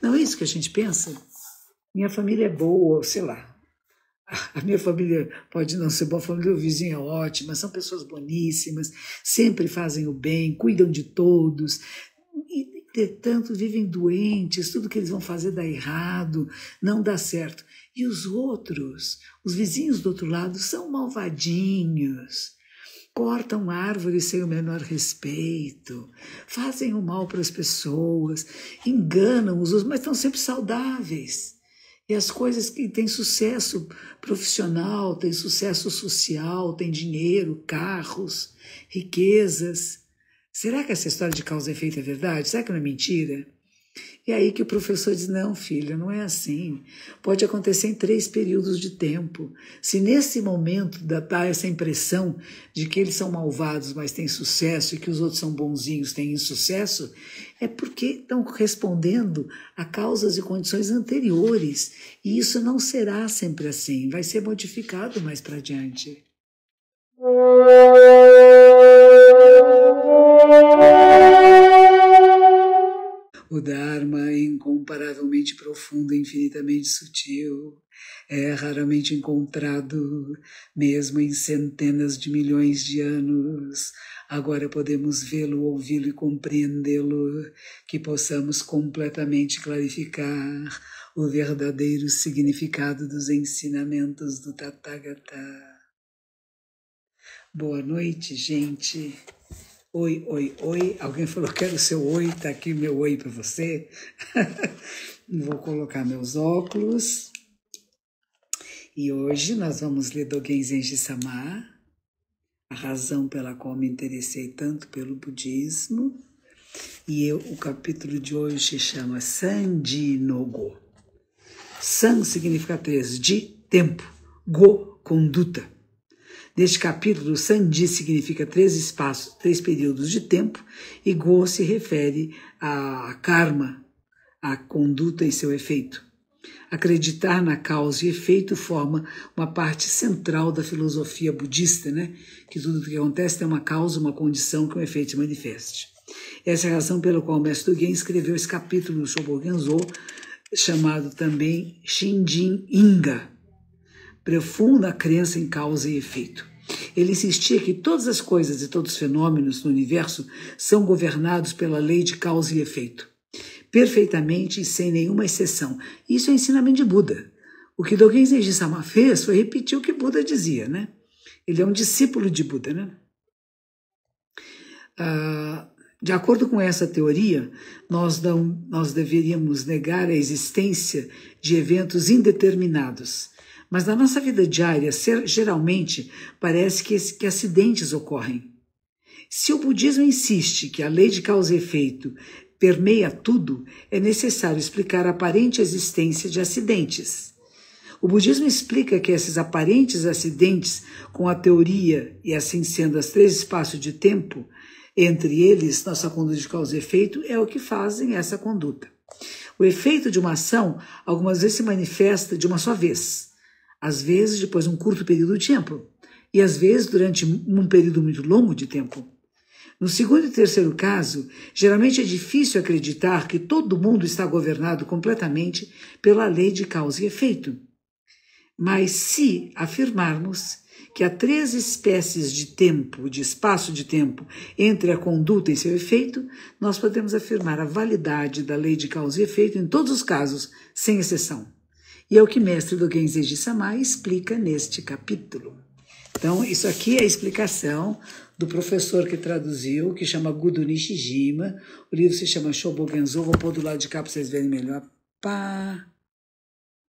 Não é isso que a gente pensa? Minha família é boa, sei lá. A minha família pode não ser boa, a família do vizinho é ótima, são pessoas boníssimas, sempre fazem o bem, cuidam de todos, e, entretanto, vivem doentes, tudo que eles vão fazer dá errado, não dá certo. E os outros, os vizinhos do outro lado, são malvadinhos, cortam árvores sem o menor respeito, fazem o mal para as pessoas, enganam os outros, mas estão sempre saudáveis. E as coisas que têm sucesso profissional, têm sucesso social, têm dinheiro, carros, riquezas. Será que essa história de causa e efeito é verdade? Será que não é mentira? E aí que o professor diz: não, filho, não é assim. Pode acontecer em três períodos de tempo. Se nesse momento dá essa impressão de que eles são malvados, mas têm sucesso, e que os outros são bonzinhos, têm insucesso, é porque estão respondendo a causas e condições anteriores. E isso não será sempre assim, vai ser modificado mais para diante. O Dharma é incomparavelmente profundo, infinitamente sutil, é raramente encontrado, mesmo em centenas de milhões de anos. Agora podemos vê-lo, ouvi-lo e compreendê-lo, que possamos completamente clarificar o verdadeiro significado dos ensinamentos do Tathagata. Boa noite, gente. Oi, oi, oi. Alguém falou, quero seu oi, tá aqui meu oi para você. Vou colocar meus óculos. E hoje nós vamos ler Dogen Zenji Sama, a razão pela qual me interessei tanto pelo budismo. E eu, o capítulo de hoje se chama Sandi no Go. San significa três, de tempo, go, conduta. Neste capítulo, Sandi significa três espaços, três períodos de tempo, e Go se refere a karma, a conduta e seu efeito. Acreditar na causa e efeito forma uma parte central da filosofia budista, né? que tudo o que acontece tem uma causa, uma condição que um efeito se manifeste. Essa é a razão pela qual o mestre Dogen escreveu esse capítulo no Shobogenzo, chamado também Shinjin Inga, profunda crença em causa e efeito. Ele insistia que todas as coisas e todos os fenômenos no universo são governados pela lei de causa e efeito, perfeitamente e sem nenhuma exceção. Isso é ensinamento de Buda. O que Dogen Zenji Sama fez foi repetir o que Buda dizia, né? Ele é um discípulo de Buda, né? Ah, de acordo com essa teoria, nós, não, nós deveríamos negar a existência de eventos indeterminados mas na nossa vida diária, ser, geralmente, parece que, que acidentes ocorrem. Se o budismo insiste que a lei de causa e efeito permeia tudo, é necessário explicar a aparente existência de acidentes. O budismo explica que esses aparentes acidentes, com a teoria e assim sendo as três espaços de tempo, entre eles, nossa conduta de causa e efeito, é o que fazem essa conduta. O efeito de uma ação algumas vezes se manifesta de uma só vez às vezes depois de um curto período de tempo, e às vezes durante um período muito longo de tempo. No segundo e terceiro caso, geralmente é difícil acreditar que todo mundo está governado completamente pela lei de causa e efeito. Mas se afirmarmos que há três espécies de tempo, de espaço de tempo, entre a conduta e seu efeito, nós podemos afirmar a validade da lei de causa e efeito em todos os casos, sem exceção. E é o que mestre do Genzi de Samai explica neste capítulo. Então, isso aqui é a explicação do professor que traduziu, que chama Gudo Nishijima. O livro se chama Shobogenzo. Vou pôr do lado de cá para vocês verem melhor. Pá!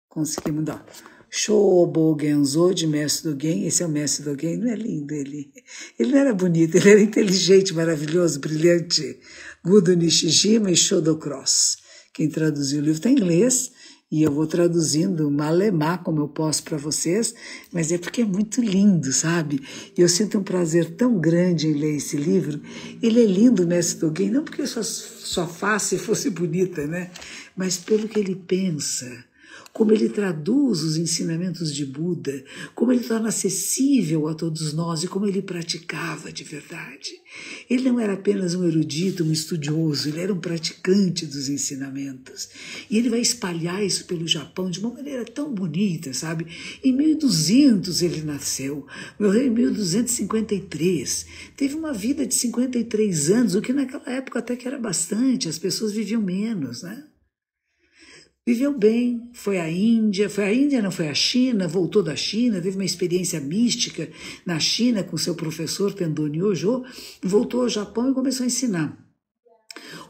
Consegui mudar. Shobogenzo de Mestre do Gen. Esse é o Mestre do Gen. Não é lindo ele? Ele não era bonito, ele era inteligente, maravilhoso, brilhante. Gudo Nishijima e Shodo Cross. Quem traduziu o livro está em inglês e eu vou traduzindo malemar como eu posso para vocês, mas é porque é muito lindo, sabe? E eu sinto um prazer tão grande em ler esse livro. Ele é lindo, Mestre Dogen, não porque sua, sua face fosse bonita, né? Mas pelo que ele pensa como ele traduz os ensinamentos de Buda, como ele torna acessível a todos nós e como ele praticava de verdade. Ele não era apenas um erudito, um estudioso, ele era um praticante dos ensinamentos. E ele vai espalhar isso pelo Japão de uma maneira tão bonita, sabe? Em 1200 ele nasceu, morreu em 1253. Teve uma vida de 53 anos, o que naquela época até que era bastante, as pessoas viviam menos, né? Viveu bem, foi à Índia, foi à Índia, não foi à China, voltou da China, teve uma experiência mística na China com seu professor Tendoni Ojo, voltou ao Japão e começou a ensinar.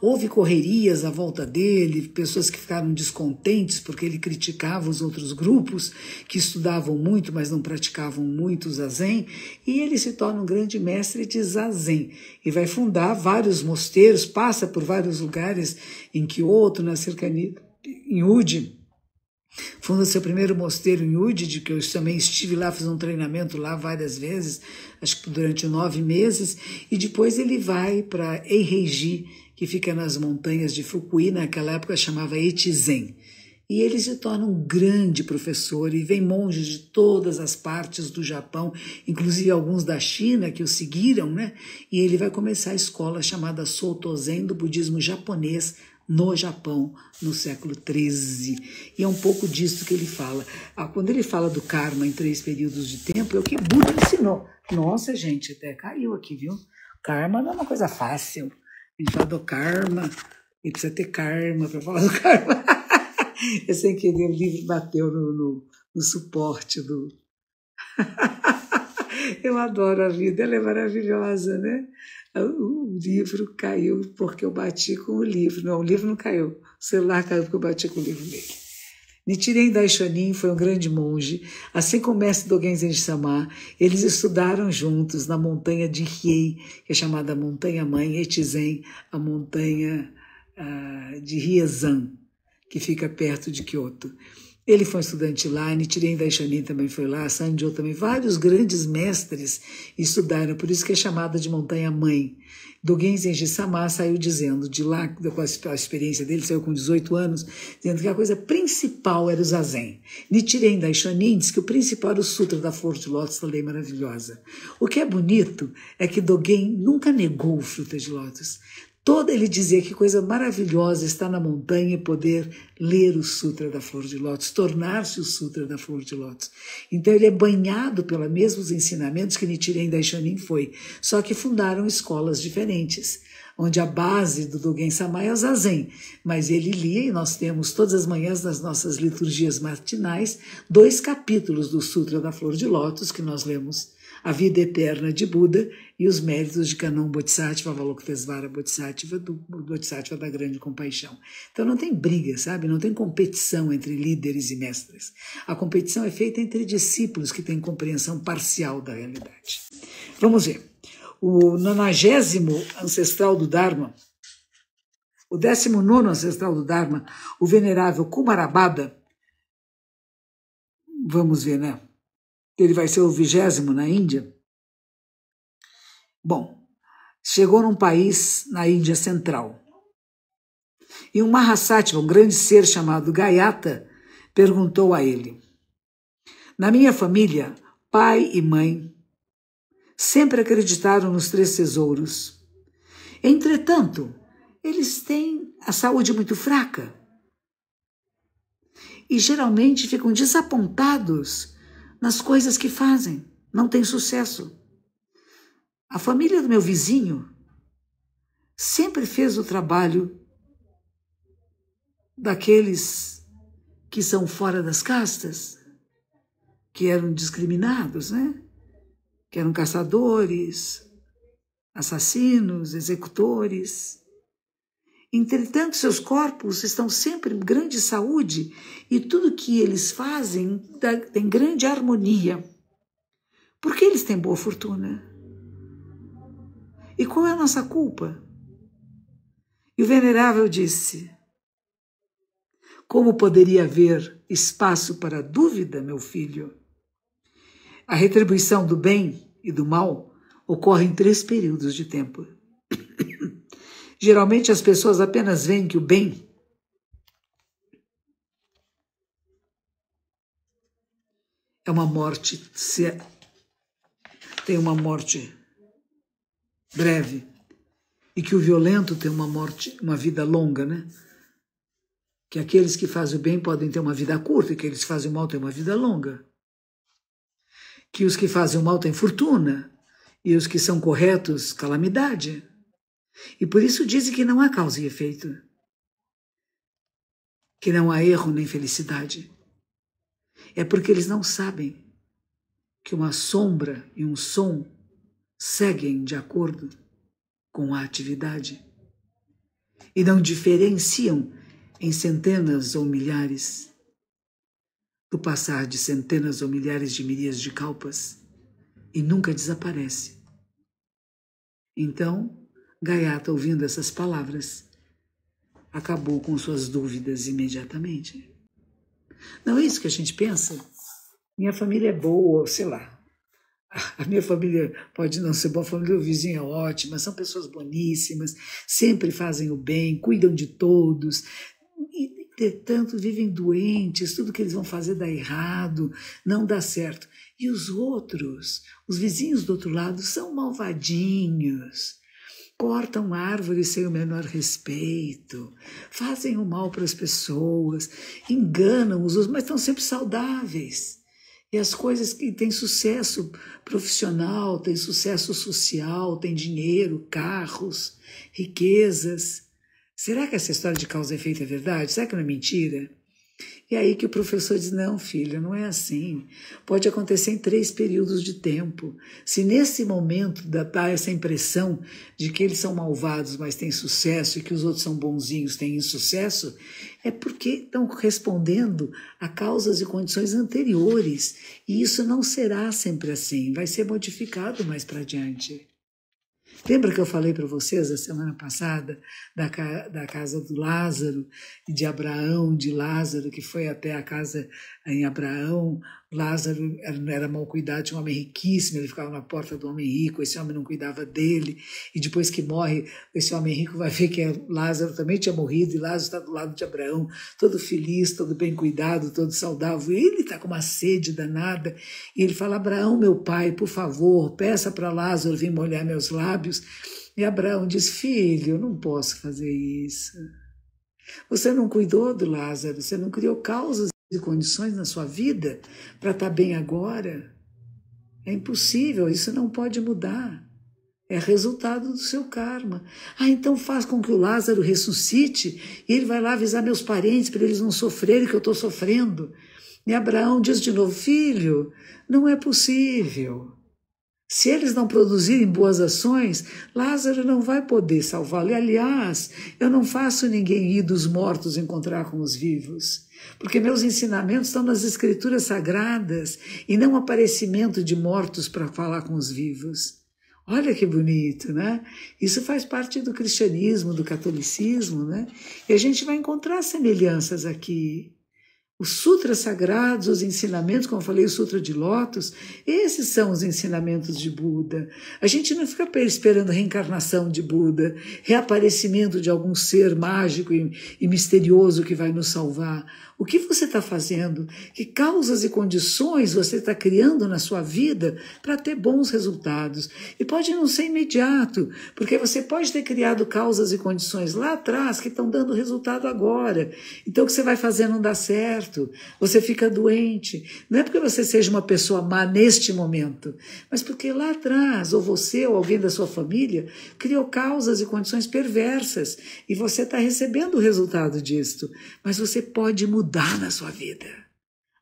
Houve correrias à volta dele, pessoas que ficaram descontentes porque ele criticava os outros grupos que estudavam muito, mas não praticavam muito o zazen, e ele se torna um grande mestre de zazen e vai fundar vários mosteiros, passa por vários lugares em Kyoto, na cercania em Ude, funda seu primeiro mosteiro em Ude, de que eu também estive lá, fiz um treinamento lá várias vezes, acho que durante nove meses, e depois ele vai para Eiregi, que fica nas montanhas de Fukui, naquela época chamava Etizen. E ele se torna um grande professor e vem monges de todas as partes do Japão, inclusive alguns da China que o seguiram, né? E ele vai começar a escola chamada Zen do budismo japonês no Japão no século XIII. E é um pouco disso que ele fala. Ah, quando ele fala do karma em três períodos de tempo, é o que Buda ensinou. Nossa, gente, até caiu aqui, viu? Karma não é uma coisa fácil. A gente fala do karma, e precisa ter karma para falar do karma. Eu sem querer, o livro bateu no, no, no suporte do. eu adoro a vida, ela é maravilhosa, né? Ah, o livro caiu porque eu bati com o livro. Não, o livro não caiu, o celular caiu porque eu bati com o livro dele. Nichiren Daishonin foi um grande monge, assim como o mestre Dogen Zen-sama. Eles estudaram juntos na montanha de Hiei, que é chamada Montanha Mãe, Etizen, a montanha uh, de Riezan, que fica perto de Kyoto. Ele foi um estudante lá, Nichiren Daishonin também foi lá, Sanjo também, vários grandes mestres estudaram, por isso que é chamada de montanha-mãe. Dogen Zenji Sama saiu dizendo de lá, com a experiência dele, saiu com 18 anos, dizendo que a coisa principal era o zazen. Nichiren Daishonin diz que o principal era o Sutra da Flor de Lótus, da Lei Maravilhosa. O que é bonito é que Dogen nunca negou o fruto de Lótus. Todo ele dizia que coisa maravilhosa está na montanha poder ler o Sutra da Flor de Lótus, tornar-se o Sutra da Flor de Lótus. Então ele é banhado pelos mesmos ensinamentos que Nichiren Daishonin foi, só que fundaram escolas diferentes, onde a base do Dogen Samai é o Zazen, mas ele lia, e nós temos todas as manhãs nas nossas liturgias matinais, dois capítulos do Sutra da Flor de Lótus que nós lemos a vida eterna de Buda e os méritos de Kanon Bodhisattva, Avalokitesvara Bodhisattva, do Bodhisattva da Grande Compaixão. Então não tem briga, sabe? Não tem competição entre líderes e mestres. A competição é feita entre discípulos que têm compreensão parcial da realidade. Vamos ver. O nonagésimo ancestral do Dharma, o décimo nono ancestral do Dharma, o venerável Kumarabada, vamos ver, né? ele vai ser o vigésimo na Índia. Bom, chegou num país na Índia Central. E um Mahasattva, um grande ser chamado Gayata, perguntou a ele: Na minha família, pai e mãe sempre acreditaram nos três tesouros. Entretanto, eles têm a saúde muito fraca e geralmente ficam desapontados nas coisas que fazem, não tem sucesso. A família do meu vizinho sempre fez o trabalho daqueles que são fora das castas, que eram discriminados, né? Que eram caçadores, assassinos, executores. Entretanto, seus corpos estão sempre em grande saúde e tudo que eles fazem tem grande harmonia. Por que eles têm boa fortuna? E qual é a nossa culpa? E o venerável disse: Como poderia haver espaço para dúvida, meu filho? A retribuição do bem e do mal ocorre em três períodos de tempo. Geralmente as pessoas apenas veem que o bem é uma morte, é, tem uma morte breve e que o violento tem uma morte, uma vida longa, né? Que aqueles que fazem o bem podem ter uma vida curta e que eles que fazem o mal têm uma vida longa. Que os que fazem o mal têm fortuna e os que são corretos, calamidade. E por isso dizem que não há causa e efeito, que não há erro nem felicidade. É porque eles não sabem que uma sombra e um som seguem de acordo com a atividade e não diferenciam em centenas ou milhares do passar de centenas ou milhares de milhas de calpas e nunca desaparece. Então, Gaiata, ouvindo essas palavras, acabou com suas dúvidas imediatamente. Não é isso que a gente pensa? Minha família é boa, sei lá. A minha família pode não ser boa, a família do vizinho é ótima, são pessoas boníssimas, sempre fazem o bem, cuidam de todos. E, entretanto, vivem doentes, tudo que eles vão fazer dá errado, não dá certo. E os outros, os vizinhos do outro lado, são malvadinhos cortam árvores sem o menor respeito, fazem o mal para as pessoas, enganam os outros, mas estão sempre saudáveis. E as coisas que têm sucesso profissional, têm sucesso social, têm dinheiro, carros, riquezas. Será que essa história de causa e efeito é verdade? Será que não é mentira? E aí que o professor diz: não, filho, não é assim. Pode acontecer em três períodos de tempo. Se nesse momento dá essa impressão de que eles são malvados, mas têm sucesso, e que os outros são bonzinhos, têm insucesso, é porque estão respondendo a causas e condições anteriores. E isso não será sempre assim, vai ser modificado mais para diante. Lembra que eu falei para vocês a semana passada da, da casa do Lázaro, de Abraão, de Lázaro, que foi até a casa em Abraão, Lázaro era mal cuidado, tinha um homem riquíssimo, ele ficava na porta do homem rico, esse homem não cuidava dele, e depois que morre, esse homem rico vai ver que é, Lázaro também tinha morrido, e Lázaro está do lado de Abraão, todo feliz, todo bem cuidado, todo saudável, e ele está com uma sede danada, e ele fala, Abraão, meu pai, por favor, peça para Lázaro vir molhar meus lábios, e Abraão diz, filho, eu não posso fazer isso, você não cuidou do Lázaro, você não criou causas e condições na sua vida para estar tá bem agora. É impossível, isso não pode mudar. É resultado do seu karma. Ah, então faz com que o Lázaro ressuscite e ele vai lá avisar meus parentes para eles não sofrerem que eu estou sofrendo. E Abraão diz de novo: Filho, não é possível. Se eles não produzirem boas ações, Lázaro não vai poder salvá-lo. E, aliás, eu não faço ninguém ir dos mortos encontrar com os vivos. Porque meus ensinamentos estão nas escrituras sagradas e não aparecimento de mortos para falar com os vivos. Olha que bonito, né? Isso faz parte do cristianismo, do catolicismo, né? E a gente vai encontrar semelhanças aqui. Os sutras sagrados, os ensinamentos, como eu falei, o Sutra de Lótus, esses são os ensinamentos de Buda. A gente não fica esperando reencarnação de Buda, reaparecimento de algum ser mágico e, e misterioso que vai nos salvar. O que você está fazendo? Que causas e condições você está criando na sua vida para ter bons resultados? E pode não ser imediato, porque você pode ter criado causas e condições lá atrás que estão dando resultado agora. Então, o que você vai fazer não dá certo você fica doente. Não é porque você seja uma pessoa má neste momento, mas porque lá atrás, ou você ou alguém da sua família criou causas e condições perversas e você está recebendo o resultado disto. Mas você pode mudar na sua vida.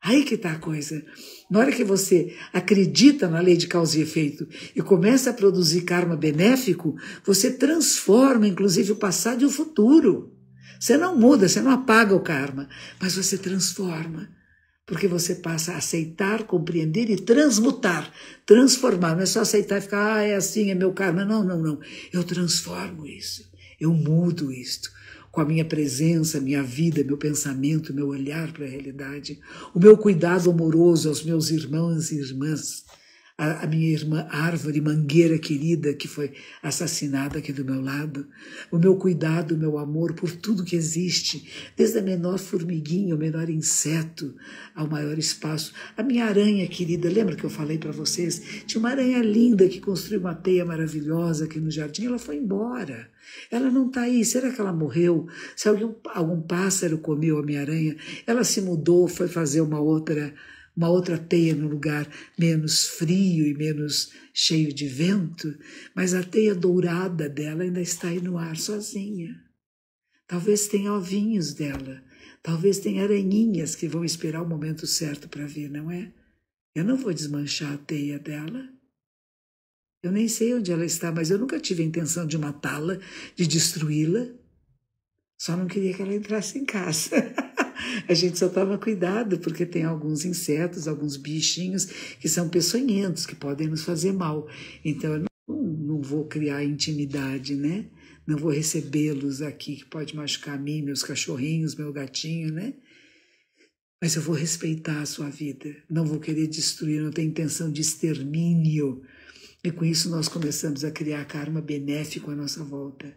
Aí que está a coisa. Na hora que você acredita na lei de causa e efeito e começa a produzir karma benéfico, você transforma inclusive o passado e o futuro. Você não muda, você não apaga o karma, mas você transforma. Porque você passa a aceitar, compreender e transmutar, transformar. Não é só aceitar e ficar, ah, é assim, é meu karma. Não, não, não. Eu transformo isso. Eu mudo isto com a minha presença, minha vida, meu pensamento, meu olhar para a realidade, o meu cuidado amoroso aos meus irmãos e irmãs a, a, minha irmã Árvore Mangueira querida, que foi assassinada aqui do meu lado, o meu cuidado, o meu amor por tudo que existe, desde a menor formiguinha, o menor inseto, ao maior espaço. A minha aranha querida, lembra que eu falei para vocês? Tinha uma aranha linda que construiu uma teia maravilhosa aqui no jardim, ela foi embora. Ela não está aí. Será que ela morreu? Se algum, algum pássaro comeu a minha aranha, ela se mudou, foi fazer uma outra uma outra teia num lugar menos frio e menos cheio de vento, mas a teia dourada dela ainda está aí no ar sozinha. Talvez tenha ovinhos dela, talvez tenha aranhinhas que vão esperar o momento certo para vir, não é? Eu não vou desmanchar a teia dela. Eu nem sei onde ela está, mas eu nunca tive a intenção de matá-la, de destruí-la. Só não queria que ela entrasse em casa. A gente só toma cuidado porque tem alguns insetos, alguns bichinhos que são peçonhentos, que podem nos fazer mal. Então eu não, não vou criar intimidade, né? Não vou recebê-los aqui, que pode machucar a mim, meus cachorrinhos, meu gatinho, né? Mas eu vou respeitar a sua vida, não vou querer destruir, não tenho intenção de extermínio. E com isso nós começamos a criar karma benéfico à nossa volta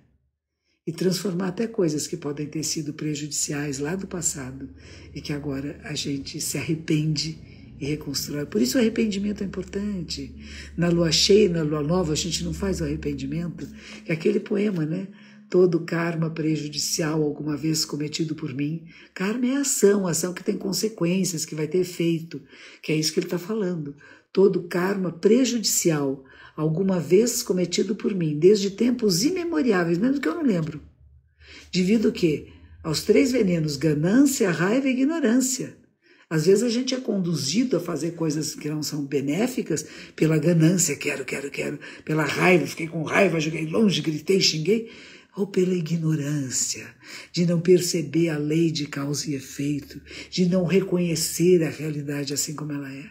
e transformar até coisas que podem ter sido prejudiciais lá do passado e que agora a gente se arrepende e reconstrói. Por isso o arrependimento é importante. Na lua cheia, na lua nova, a gente não faz o arrependimento. É aquele poema, né? Todo karma prejudicial alguma vez cometido por mim. Karma é ação, ação que tem consequências, que vai ter efeito, que é isso que ele está falando. Todo karma prejudicial alguma vez cometido por mim, desde tempos imemoriáveis, mesmo que eu não lembro. Devido que aos três venenos, ganância, raiva e ignorância. Às vezes a gente é conduzido a fazer coisas que não são benéficas pela ganância, quero, quero, quero, pela raiva, fiquei com raiva, joguei longe, gritei, xinguei, ou pela ignorância, de não perceber a lei de causa e efeito, de não reconhecer a realidade assim como ela é.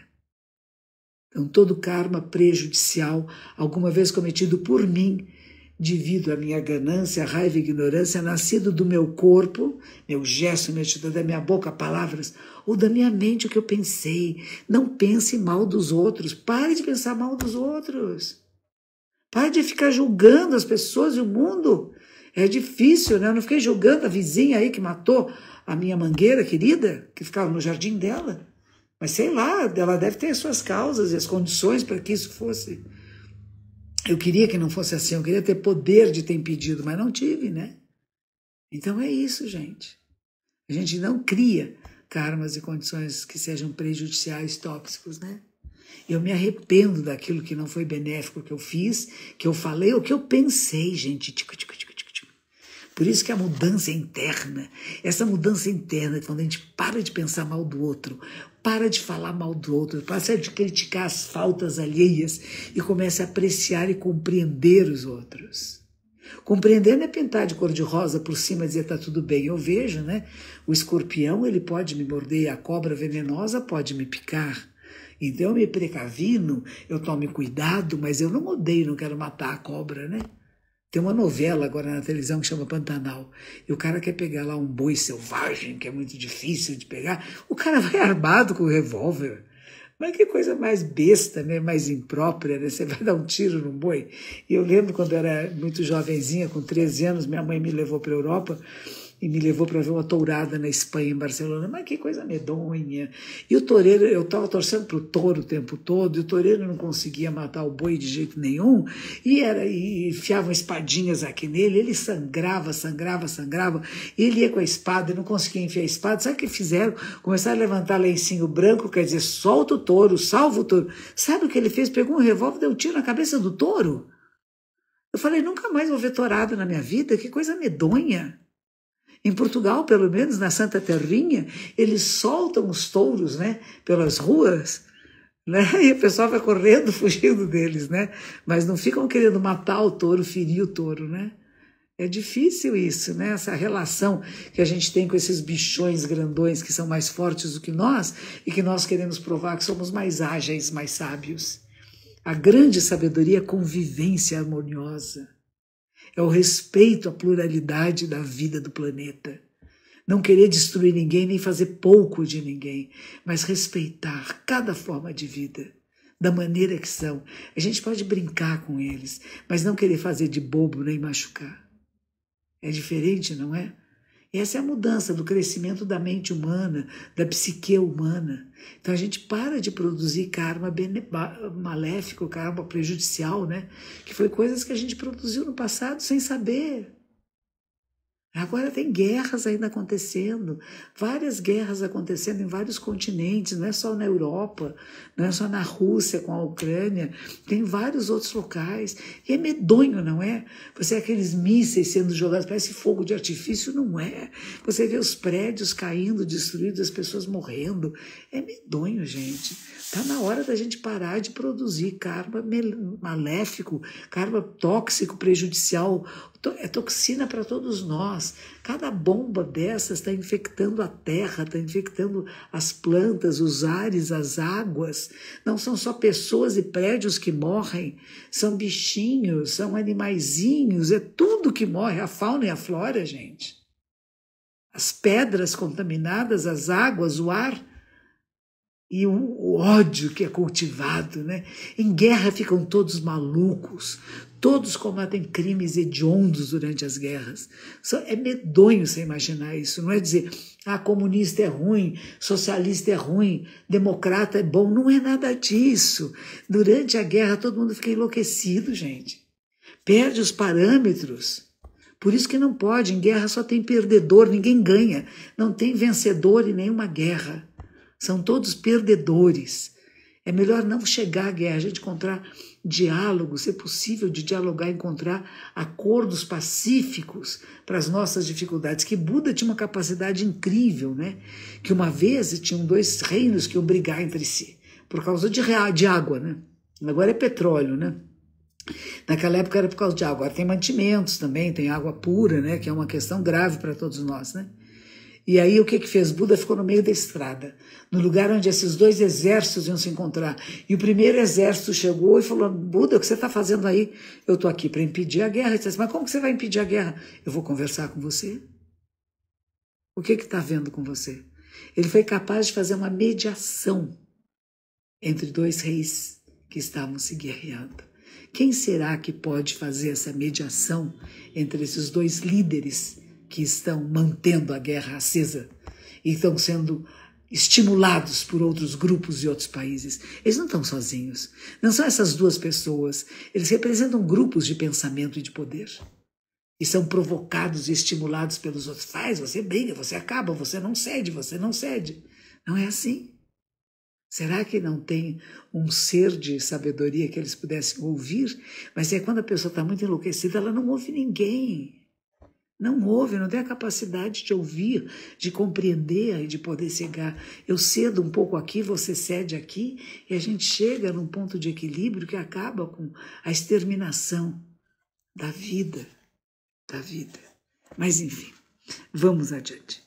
Então, todo karma prejudicial, alguma vez cometido por mim, devido à minha ganância, raiva e ignorância, nascido do meu corpo, meu gesto, minha atitude, da minha boca, palavras, ou da minha mente, o que eu pensei. Não pense mal dos outros. Pare de pensar mal dos outros. Pare de ficar julgando as pessoas e o mundo. É difícil, né? Eu não fiquei julgando a vizinha aí que matou a minha mangueira querida, que ficava no jardim dela. Mas sei lá, ela deve ter as suas causas e as condições para que isso fosse. Eu queria que não fosse assim, eu queria ter poder de ter impedido, mas não tive, né? Então é isso, gente. A gente não cria karmas e condições que sejam prejudiciais, tóxicos, né? Eu me arrependo daquilo que não foi benéfico que eu fiz, que eu falei ou que eu pensei, gente. Tico, tico, tico. Por isso que a mudança é interna, essa mudança interna, quando a gente para de pensar mal do outro, para de falar mal do outro, para de criticar as faltas alheias e começa a apreciar e compreender os outros. Compreendendo é pintar de cor de rosa por cima e dizer tá tudo bem. Eu vejo, né? O escorpião, ele pode me morder, a cobra venenosa pode me picar. Então eu me precavino, eu tomo cuidado, mas eu não odeio, não quero matar a cobra, né? Tem uma novela agora na televisão que chama Pantanal. E o cara quer pegar lá um boi selvagem, que é muito difícil de pegar. O cara vai armado com um revólver. Mas que coisa mais besta, né? mais imprópria, né? Você vai dar um tiro num boi. E eu lembro quando eu era muito jovenzinha, com 13 anos, minha mãe me levou para a Europa e me levou para ver uma tourada na Espanha, em Barcelona. Mas que coisa medonha. E o toureiro, eu estava torcendo para o touro o tempo todo, e o toureiro não conseguia matar o boi de jeito nenhum, e, era, e enfiavam espadinhas aqui nele, ele sangrava, sangrava, sangrava, ele ia com a espada e não conseguia enfiar a espada. Sabe o que fizeram? Começaram a levantar lencinho branco, quer dizer, solta o touro, salva o touro. Sabe o que ele fez? Pegou um revólver, deu um tiro na cabeça do touro. Eu falei, nunca mais vou ver tourada na minha vida, que coisa medonha. Em Portugal, pelo menos na Santa Terrinha, eles soltam os touros, né, pelas ruas, né? E o pessoal vai correndo, fugindo deles, né? Mas não ficam querendo matar o touro, ferir o touro, né? É difícil isso, né? Essa relação que a gente tem com esses bichões grandões que são mais fortes do que nós e que nós queremos provar que somos mais ágeis, mais sábios. A grande sabedoria é convivência harmoniosa é o respeito à pluralidade da vida do planeta. Não querer destruir ninguém nem fazer pouco de ninguém, mas respeitar cada forma de vida, da maneira que são. A gente pode brincar com eles, mas não querer fazer de bobo nem machucar. É diferente, não é? Essa é a mudança do crescimento da mente humana, da psique humana. Então a gente para de produzir karma maléfico, karma prejudicial, né? Que foi coisas que a gente produziu no passado sem saber. Agora tem guerras ainda acontecendo, várias guerras acontecendo em vários continentes, não é só na Europa, não é só na Rússia com a Ucrânia, tem vários outros locais. E é medonho, não é? Você vê aqueles mísseis sendo jogados, parece fogo de artifício, não é? Você vê os prédios caindo, destruídos, as pessoas morrendo. É medonho, gente. Está na hora da gente parar de produzir karma maléfico, karma tóxico, prejudicial, é toxina para todos nós. Cada bomba dessas está infectando a terra, está infectando as plantas, os ares, as águas. Não são só pessoas e prédios que morrem, são bichinhos, são animaizinhos, é tudo que morre, a fauna e a flora, gente. As pedras contaminadas, as águas, o ar e o ódio que é cultivado, né? Em guerra ficam todos malucos, todos cometem crimes hediondos durante as guerras. É medonho você imaginar isso, não é dizer, ah, comunista é ruim, socialista é ruim, democrata é bom, não é nada disso. Durante a guerra todo mundo fica enlouquecido, gente. Perde os parâmetros. Por isso que não pode, em guerra só tem perdedor, ninguém ganha. Não tem vencedor em nenhuma guerra. São todos perdedores. É melhor não chegar à guerra, a gente encontrar diálogo, se possível, de dialogar, encontrar acordos pacíficos para as nossas dificuldades. Que Buda tinha uma capacidade incrível, né? Que uma vez tinham dois reinos que iam brigar entre si, por causa de, de água, né? Agora é petróleo, né? Naquela época era por causa de água, agora tem mantimentos também, tem água pura, né? Que é uma questão grave para todos nós, né? E aí o que, que fez? Buda ficou no meio da estrada, no lugar onde esses dois exércitos iam se encontrar. E o primeiro exército chegou e falou: Buda, o que você está fazendo aí? Eu estou aqui para impedir a guerra. Ele disse, Mas como que você vai impedir a guerra? Eu vou conversar com você. O que está vendo com você? Ele foi capaz de fazer uma mediação entre dois reis que estavam se guerreando. Quem será que pode fazer essa mediação entre esses dois líderes que estão mantendo a guerra acesa e estão sendo estimulados por outros grupos e outros países. Eles não estão sozinhos. Não são essas duas pessoas. Eles representam grupos de pensamento e de poder. E são provocados e estimulados pelos outros. Faz, você briga, você acaba, você não cede, você não cede. Não é assim. Será que não tem um ser de sabedoria que eles pudessem ouvir? Mas é quando a pessoa está muito enlouquecida, ela não ouve ninguém. Não ouve, não tem a capacidade de ouvir, de compreender e de poder chegar. Eu cedo um pouco aqui, você cede aqui, e a gente chega num ponto de equilíbrio que acaba com a exterminação da vida. Da vida. Mas, enfim, vamos adiante.